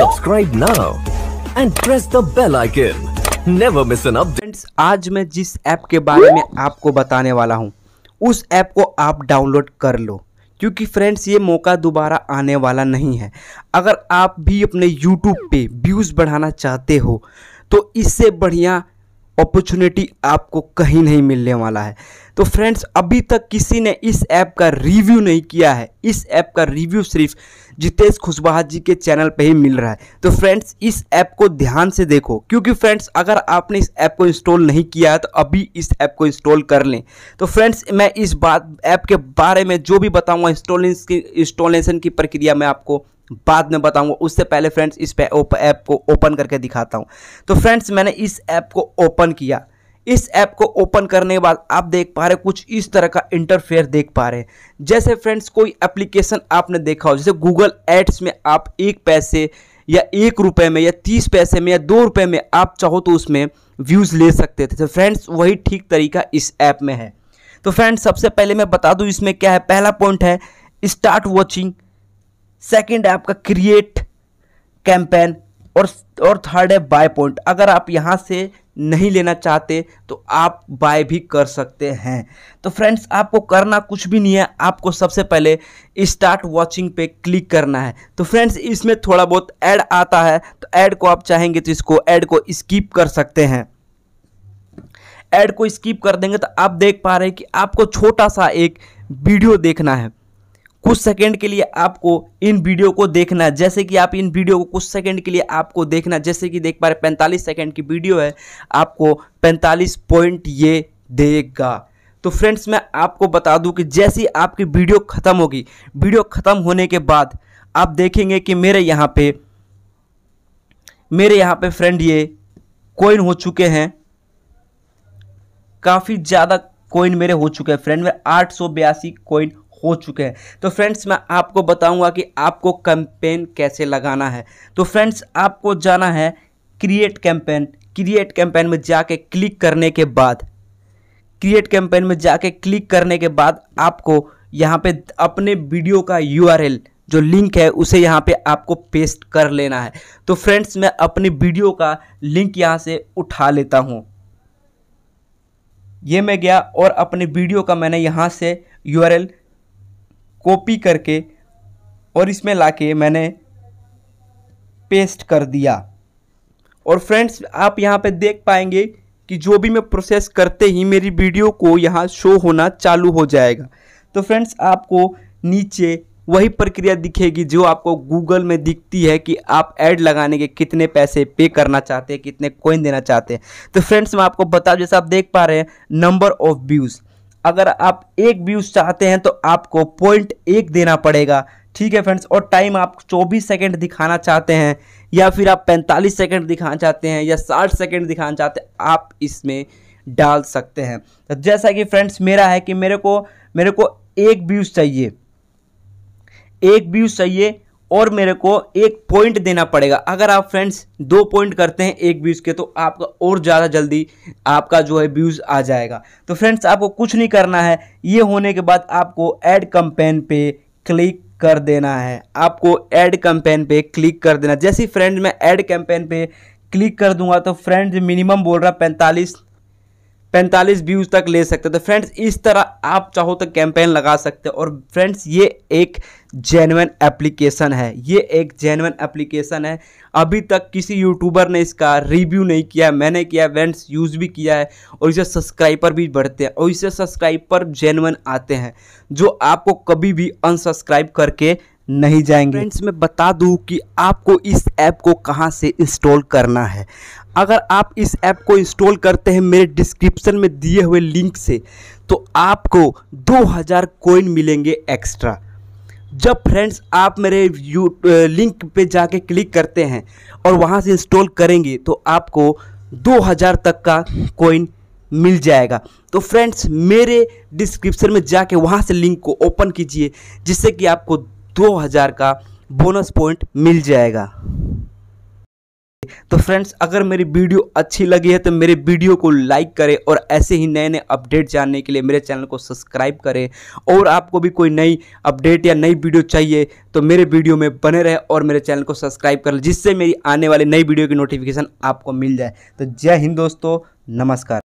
subscribe now and press the bell icon never miss an update आज मैं जिस app के बारे में आपको बताने वाला हूँ उस ऐप को आप डाउनलोड कर लो क्योंकि फ्रेंड्स ये मौका दोबारा आने वाला नहीं है अगर आप भी अपने यूट्यूब पे व्यूज़ बढ़ाना चाहते हो तो इससे बढ़िया अपॉर्चुनिटी आपको कहीं नहीं मिलने वाला है तो फ्रेंड्स अभी तक किसी ने इस ऐप का रिव्यू नहीं किया है इस ऐप का रिव्यू सिर्फ जितेश खुशवाहा जी के चैनल पे ही मिल रहा है तो फ्रेंड्स इस ऐप को ध्यान से देखो क्योंकि फ्रेंड्स अगर आपने इस ऐप को इंस्टॉल नहीं किया है तो अभी इस ऐप को इंस्टॉल कर लें तो फ्रेंड्स मैं इस बात ऐप के बारे में जो भी बताऊँगा इंस्टॉलेशन की प्रक्रिया मैं आपको बाद में बताऊंगा उससे पहले फ्रेंड्स इस पे ऐप को ओपन करके दिखाता हूँ तो फ्रेंड्स मैंने इस ऐप को ओपन किया इस ऐप को ओपन करने के बाद आप देख पा रहे कुछ इस तरह का इंटरफेयर देख पा रहे हैं जैसे फ्रेंड्स कोई एप्लीकेशन आपने देखा हो जैसे गूगल एड्स में आप एक पैसे या एक रुपये में या तीस पैसे में या दो रुपये में आप चाहो तो उसमें व्यूज़ ले सकते थे तो फ्रेंड्स वही ठीक तरीका इस ऐप में है तो फ्रेंड्स सबसे पहले मैं बता दूँ इसमें क्या है पहला पॉइंट है स्टार्ट वॉचिंग सेकंड है आपका क्रिएट कैंपेन और और थर्ड है बाय पॉइंट अगर आप यहाँ से नहीं लेना चाहते तो आप बाय भी कर सकते हैं तो फ्रेंड्स आपको करना कुछ भी नहीं है आपको सबसे पहले स्टार्ट वॉचिंग पे क्लिक करना है तो फ्रेंड्स इसमें थोड़ा बहुत ऐड आता है तो ऐड को आप चाहेंगे तो इसको ऐड को स्किप कर सकते हैं ऐड को स्किप कर देंगे तो आप देख पा रहे हैं कि आपको छोटा सा एक वीडियो देखना है कुछ सेकंड के लिए आपको इन वीडियो को देखना है जैसे कि आप इन वीडियो को कुछ सेकंड के लिए आपको देखना जैसे कि देख पा रहे पैंतालीस सेकंड की वीडियो है आपको पैंतालीस पॉइंट ये देगा तो फ्रेंड्स मैं आपको बता दूं कि जैसी आपकी वीडियो ख़त्म होगी वीडियो ख़त्म होने के बाद आप देखेंगे कि मेरे यहाँ पे मेरे यहाँ पे फ्रेंड ये कोइन हो चुके हैं काफ़ी ज़्यादा कोइन मेरे हो चुके हैं फ्रेंड में आठ सौ बयासी कोइन हो चुके हैं तो फ्रेंड्स मैं आपको बताऊंगा कि आपको कैंपेन कैसे लगाना है तो फ्रेंड्स आपको जाना है क्रिएट कैंपेन क्रिएट कैंपेन में जाके क्लिक करने के बाद क्रिएट कैंपेन में जाके क्लिक करने के बाद आपको यहाँ पे अपने वीडियो का यू जो लिंक है उसे यहाँ पे आपको पेस्ट कर लेना है तो फ्रेंड्स मैं अपनी वीडियो का लिंक यहाँ से उठा लेता हूँ ये मैं गया और अपने वीडियो का मैंने यहाँ से यूआरएल कॉपी करके और इसमें ला के मैंने पेस्ट कर दिया और फ्रेंड्स आप यहाँ पे देख पाएंगे कि जो भी मैं प्रोसेस करते ही मेरी वीडियो को यहाँ शो होना चालू हो जाएगा तो फ्रेंड्स आपको नीचे वही प्रक्रिया दिखेगी जो आपको गूगल में दिखती है कि आप ऐड लगाने के कितने पैसे पे करना चाहते हैं कितने कोइन देना चाहते हैं तो फ्रेंड्स मैं आपको बता जैसा आप देख पा रहे हैं नंबर ऑफ व्यूज़ अगर आप एक व्यूज़ चाहते हैं तो आपको पॉइंट एक देना पड़ेगा ठीक है फ्रेंड्स और टाइम आप 24 सेकंड दिखाना चाहते हैं या फिर आप 45 सेकंड दिखाना चाहते हैं या 60 सेकंड दिखाना चाहते हैं आप इसमें डाल सकते हैं तो जैसा कि फ्रेंड्स मेरा है कि मेरे को मेरे को एक व्यूज़ चाहिए एक व्यूज़ चाहिए और मेरे को एक पॉइंट देना पड़ेगा अगर आप फ्रेंड्स दो पॉइंट करते हैं एक व्यूज़ के तो आपका और ज़्यादा जल्दी आपका जो है व्यूज़ आ जाएगा तो फ्रेंड्स आपको कुछ नहीं करना है ये होने के बाद आपको ऐड कंपेन पे क्लिक कर देना है आपको ऐड कंपेन पे क्लिक कर देना जैसे फ्रेंड मैं ऐड कैंपेन पे क्लिक कर दूंगा तो फ्रेंड मिनिमम बोल रहा पैंतालीस पैंतालीस व्यूज तक ले सकते हैं तो फ्रेंड्स इस तरह आप चाहो तो कैंपेन लगा सकते हो और फ्रेंड्स ये एक जेनवन एप्लीकेशन है ये एक जेनवन एप्लीकेशन है अभी तक किसी यूट्यूबर ने इसका रिव्यू नहीं किया है मैंने किया है फ्रेंड्स यूज़ भी किया है और इसे सब्सक्राइबर भी बढ़ते हैं और इसे सब्सक्राइबर जेनवन आते हैं जो आपको कभी भी अनसब्सक्राइब करके नहीं जाएंगे फ्रेंड्स मैं बता दूं कि आपको इस ऐप को कहां से इंस्टॉल करना है अगर आप इस ऐप को इंस्टॉल करते हैं मेरे डिस्क्रिप्शन में दिए हुए लिंक से तो आपको 2000 कोइन मिलेंगे एक्स्ट्रा जब फ्रेंड्स आप मेरे यू लिंक पे जाके क्लिक करते हैं और वहाँ से इंस्टॉल करेंगे तो आपको 2000 तक का कोइन मिल जाएगा तो फ्रेंड्स मेरे डिस्क्रिप्शन में जाके वहाँ से लिंक को ओपन कीजिए जिससे कि आपको दो हज़ार का बोनस पॉइंट मिल जाएगा तो फ्रेंड्स अगर मेरी वीडियो अच्छी लगी है तो मेरे वीडियो को लाइक करें और ऐसे ही नए नए अपडेट जानने के लिए मेरे चैनल को सब्सक्राइब करें और आपको भी कोई नई अपडेट या नई वीडियो चाहिए तो मेरे वीडियो में बने रहे और मेरे चैनल को सब्सक्राइब कर जिससे मेरी आने वाली नई वीडियो की नोटिफिकेशन आपको मिल जाए तो जय हिंद दोस्तों नमस्कार